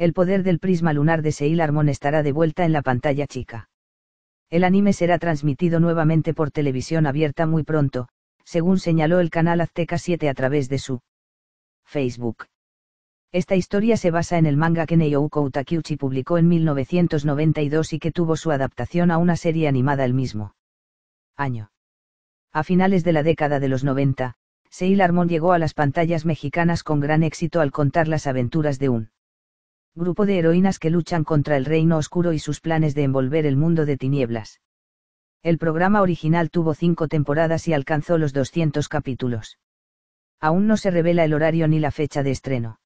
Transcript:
El poder del prisma lunar de Sailor Armon estará de vuelta en la pantalla chica. El anime será transmitido nuevamente por televisión abierta muy pronto, según señaló el canal Azteca 7 a través de su Facebook. Esta historia se basa en el manga que Neyoko Utakiuchi publicó en 1992 y que tuvo su adaptación a una serie animada el mismo año. A finales de la década de los 90, Sailor Moon llegó a las pantallas mexicanas con gran éxito al contar las aventuras de un Grupo de heroínas que luchan contra el reino oscuro y sus planes de envolver el mundo de tinieblas. El programa original tuvo cinco temporadas y alcanzó los 200 capítulos. Aún no se revela el horario ni la fecha de estreno.